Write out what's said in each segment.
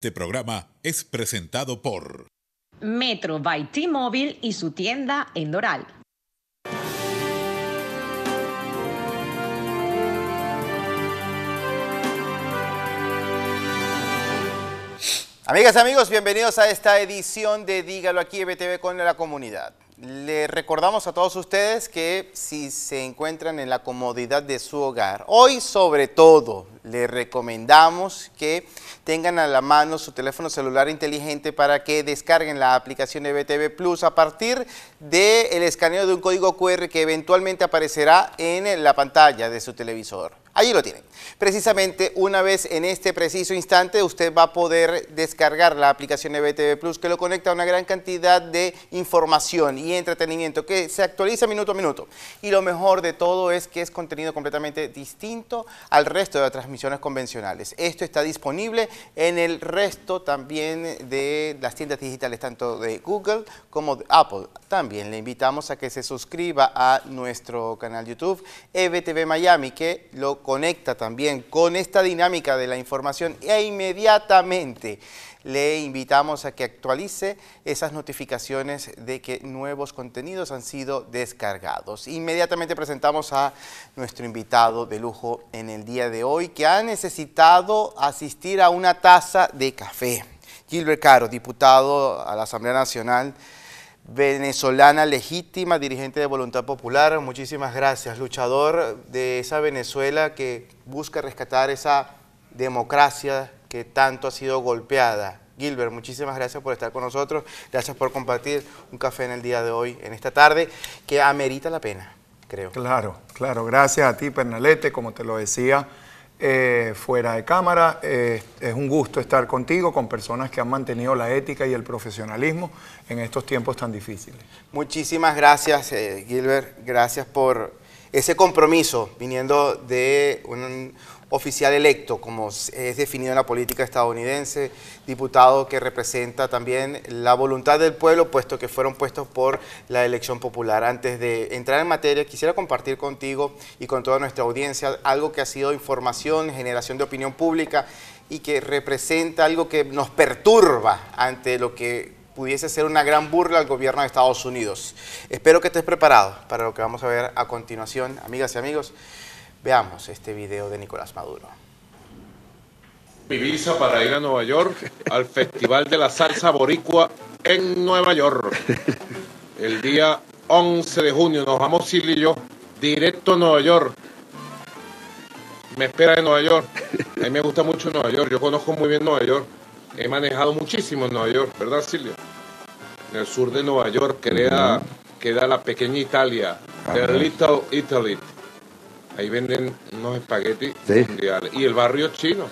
Este programa es presentado por Metro by T-Mobile y su tienda en Doral. Amigas, y amigos, bienvenidos a esta edición de Dígalo aquí, EBTV con la comunidad. Le recordamos a todos ustedes que si se encuentran en la comodidad de su hogar, hoy sobre todo le recomendamos que tengan a la mano su teléfono celular inteligente para que descarguen la aplicación EBTV Plus a partir del escaneo de un código QR que eventualmente aparecerá en la pantalla de su televisor. Allí lo tienen. Precisamente una vez en este preciso instante usted va a poder descargar la aplicación EBTV Plus que lo conecta a una gran cantidad de información y entretenimiento que se actualiza minuto a minuto. Y lo mejor de todo es que es contenido completamente distinto al resto de las transmisiones convencionales. Esto está disponible en el resto también de las tiendas digitales tanto de Google como de Apple. También le invitamos a que se suscriba a nuestro canal YouTube EBTV Miami que lo conecta también con esta dinámica de la información e inmediatamente le invitamos a que actualice esas notificaciones de que nuevos contenidos han sido descargados. Inmediatamente presentamos a nuestro invitado de lujo en el día de hoy que ha necesitado asistir a una taza de café. Gilbert Caro, diputado a la Asamblea Nacional venezolana legítima, dirigente de Voluntad Popular. Muchísimas gracias, luchador de esa Venezuela que busca rescatar esa democracia que tanto ha sido golpeada. Gilbert, muchísimas gracias por estar con nosotros, gracias por compartir un café en el día de hoy, en esta tarde, que amerita la pena, creo. Claro, claro, gracias a ti, Pernalete, como te lo decía, eh, fuera de cámara. Eh, es un gusto estar contigo, con personas que han mantenido la ética y el profesionalismo en estos tiempos tan difíciles. Muchísimas gracias, eh, Gilbert. Gracias por ese compromiso viniendo de un oficial electo, como es definido en la política estadounidense, diputado que representa también la voluntad del pueblo, puesto que fueron puestos por la elección popular. Antes de entrar en materia, quisiera compartir contigo y con toda nuestra audiencia algo que ha sido información, generación de opinión pública y que representa algo que nos perturba ante lo que pudiese ser una gran burla al gobierno de Estados Unidos. Espero que estés preparado para lo que vamos a ver a continuación. Amigas y amigos, veamos este video de Nicolás Maduro. Mi visa para ir a Nueva York al Festival de la Salsa Boricua en Nueva York. El día 11 de junio nos vamos Silvio, y yo directo a Nueva York. Me espera en Nueva York. A mí me gusta mucho Nueva York. Yo conozco muy bien Nueva York he manejado muchísimo en Nueva York, ¿verdad, Silvia? En el sur de Nueva York queda, que la pequeña Italia, El Little Italy. Ahí venden unos espaguetis ¿Sí? Y el barrio chino,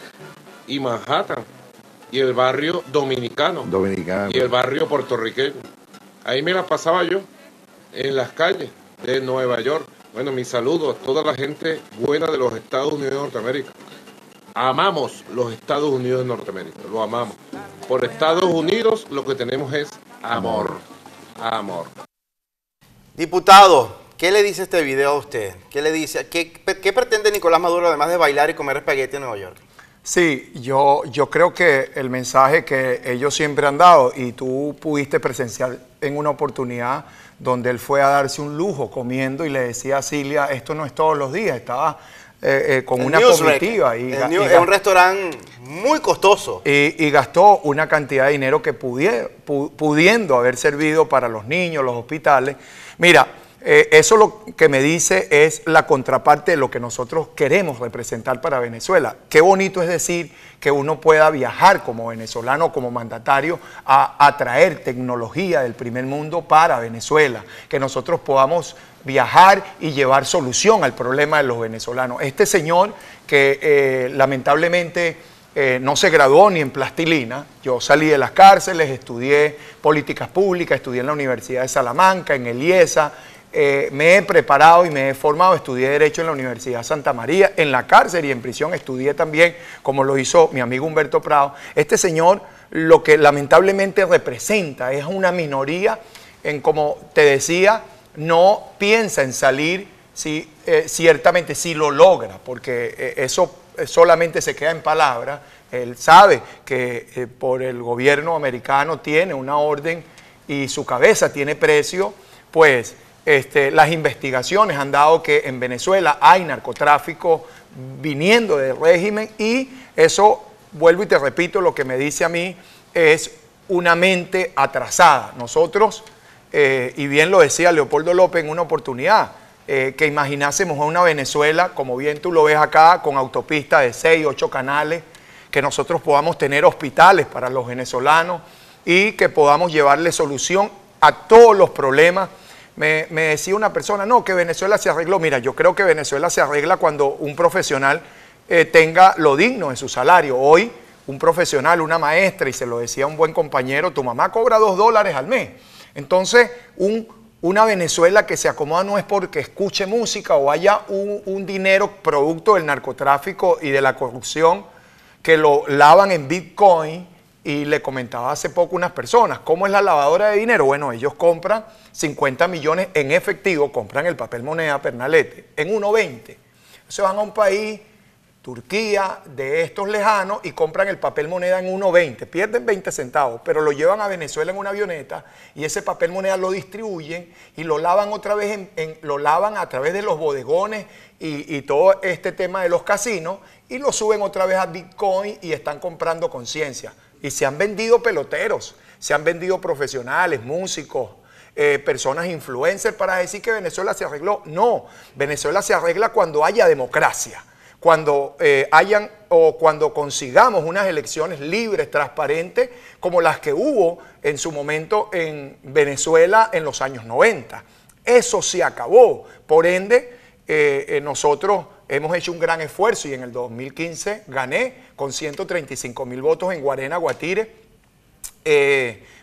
y Manhattan, y el barrio dominicano, dominicano, y el barrio puertorriqueño. Ahí me la pasaba yo, en las calles de Nueva York. Bueno, mi saludo a toda la gente buena de los Estados Unidos de Norteamérica amamos los Estados Unidos de Norteamérica, lo amamos. Por Estados Unidos lo que tenemos es amor, amor. Diputado, ¿qué le dice este video a usted? ¿Qué le dice? ¿Qué, pretende Nicolás Maduro además de bailar y comer espagueti en Nueva York? Sí, yo, yo creo que el mensaje que ellos siempre han dado y tú pudiste presenciar en una oportunidad donde él fue a darse un lujo comiendo y le decía a Cilia, esto no es todos los días, estaba eh, eh, con una comitiva. Y, es un restaurante muy costoso. Y, gastó una cantidad de dinero que pudiendo haber servido para los niños, los hospitales. Mira, eh, eso lo que me dice es la contraparte de lo que nosotros queremos representar para Venezuela. Qué bonito es decir que uno pueda viajar como venezolano, como mandatario, a atraer tecnología del primer mundo para Venezuela, que nosotros podamos viajar y llevar solución al problema de los venezolanos. Este señor que eh, lamentablemente... Eh, no se graduó ni en plastilina. Yo salí de las cárceles, estudié políticas públicas, estudié en la Universidad de Salamanca, en Eliesa, eh, me he preparado y me he formado, estudié Derecho en la Universidad Santa María, en la cárcel y en prisión estudié también, como lo hizo mi amigo Humberto Prado. Este señor lo que lamentablemente representa es una minoría en, como te decía, no piensa en salir si eh, ciertamente si lo logra, porque eh, eso solamente se queda en palabras. Él sabe que por el gobierno americano tiene una orden y su cabeza tiene precio, pues este, las investigaciones han dado que en Venezuela hay narcotráfico viniendo del régimen y eso, vuelvo y te repito, lo que me dice a mí es una mente atrasada. Nosotros, eh, y bien lo decía Leopoldo López en una oportunidad, eh, que imaginásemos a una Venezuela, como bien tú lo ves acá, con autopistas de 6, 8 canales, que nosotros podamos tener hospitales para los venezolanos y que podamos llevarle solución a todos los problemas me, decía una persona, no, que Venezuela se arregló. Mira, yo creo que Venezuela se arregla cuando un profesional eh, tenga lo digno en su salario. Hoy, un profesional, una maestra, y se lo decía un buen compañero, tu mamá cobra dos dólares al mes. Entonces, un, una Venezuela que se acomoda no es porque escuche música o haya un, un dinero producto del narcotráfico y de la corrupción que lo lavan en Bitcoin y le comentaba hace poco unas personas, ¿cómo es la lavadora de dinero? Bueno, ellos compran 50 millones en efectivo, compran el papel moneda Pernalete en 1.20. Se van a un país Turquía, de estos lejanos y compran el papel moneda en 1.20, pierden 20 centavos, pero lo llevan a Venezuela en una avioneta y ese papel moneda lo distribuyen y lo lavan otra vez, en, lo lavan a través de los bodegones y, todo este tema de los casinos y lo suben otra vez a Bitcoin y están comprando conciencia. Y se han vendido peloteros, se han vendido profesionales, músicos, eh, personas influencers para decir que Venezuela se arregló. No, Venezuela se arregla cuando haya democracia cuando eh, hayan o cuando consigamos unas elecciones libres, transparentes, como las que hubo en su momento en Venezuela en los años 90. Eso se acabó. Por ende, eh, eh, nosotros hemos hecho un gran esfuerzo y en el 2015 gané con 135 mil votos en Guarena, Guatire.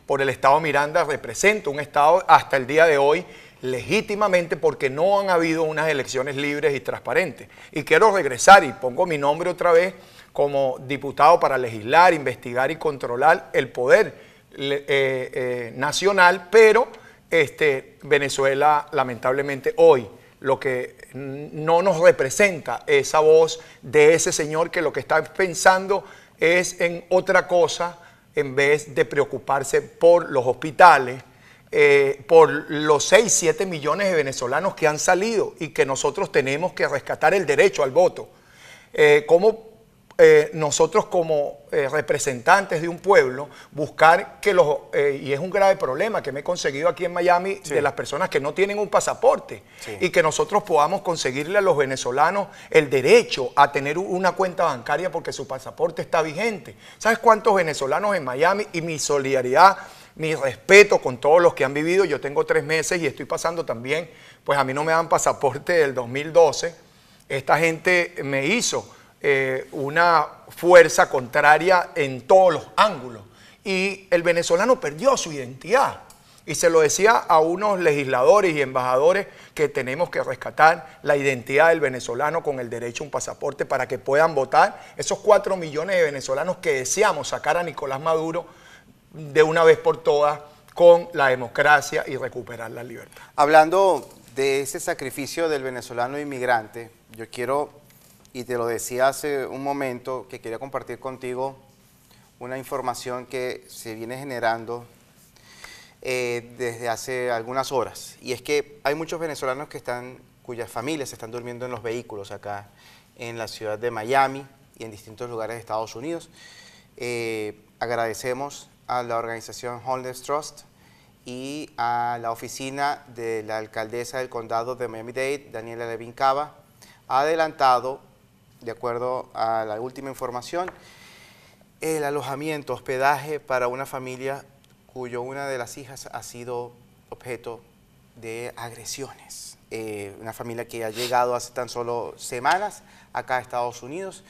por el Estado Miranda represento un Estado hasta el día de hoy legítimamente porque no han habido unas elecciones libres y transparentes. Y quiero regresar y pongo mi nombre otra vez como diputado para legislar, investigar y controlar el poder eh, eh, nacional, pero este, Venezuela lamentablemente hoy lo que no nos representa esa voz de ese señor que lo que está pensando es en otra cosa en vez de preocuparse por los hospitales, eh, por los 6, 7 millones de venezolanos que han salido y que nosotros tenemos que rescatar el derecho al voto. Eh, ¿Cómo eh, nosotros como representantes de un pueblo buscar que los, y es un grave problema que me he conseguido aquí en Miami, de las personas que no tienen un pasaporte, y que nosotros podamos conseguirle a los venezolanos el derecho a tener una cuenta bancaria porque su pasaporte está vigente. ¿Sabes cuántos venezolanos en Miami y mi solidaridad? mi respeto con todos los que han vivido. Yo tengo tres meses y estoy pasando también, pues a mí no me dan pasaporte del 2012. Esta gente me hizo eh, una fuerza contraria en todos los ángulos. Y el venezolano perdió su identidad. Y se lo decía a unos legisladores y embajadores que tenemos que rescatar la identidad del venezolano con el derecho a un pasaporte para que puedan votar esos cuatro millones de venezolanos que deseamos sacar a Nicolás Maduro de una vez por todas con la democracia y recuperar la libertad. Hablando de ese sacrificio del venezolano inmigrante, yo quiero, y te lo decía hace un momento, que quería compartir contigo una información que se viene generando eh, desde hace algunas horas. Y es que hay muchos venezolanos que están, cuyas familias están durmiendo en los vehículos acá en la ciudad de Miami y en distintos lugares de Estados Unidos. Eh, agradecemos a la organización Homeless Trust y a la oficina de la alcaldesa del condado de Miami-Dade, Daniela Levin Cava, ha adelantado, de acuerdo a la última información, el alojamiento, hospedaje para una familia cuyo una de las hijas ha sido objeto de agresiones. Eh, una familia que ha llegado hace tan solo semanas acá a Estados Unidos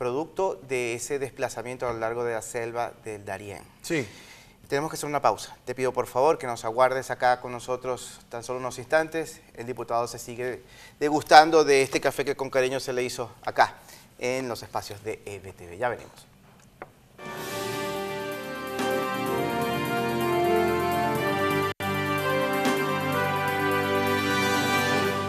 producto de ese desplazamiento a lo largo de la selva del Darién. Sí. Tenemos que hacer una pausa. Te pido por favor que nos aguardes acá con nosotros tan solo unos instantes. El diputado se sigue degustando de este café que con cariño se le hizo acá en los espacios de EBTV. Ya venimos.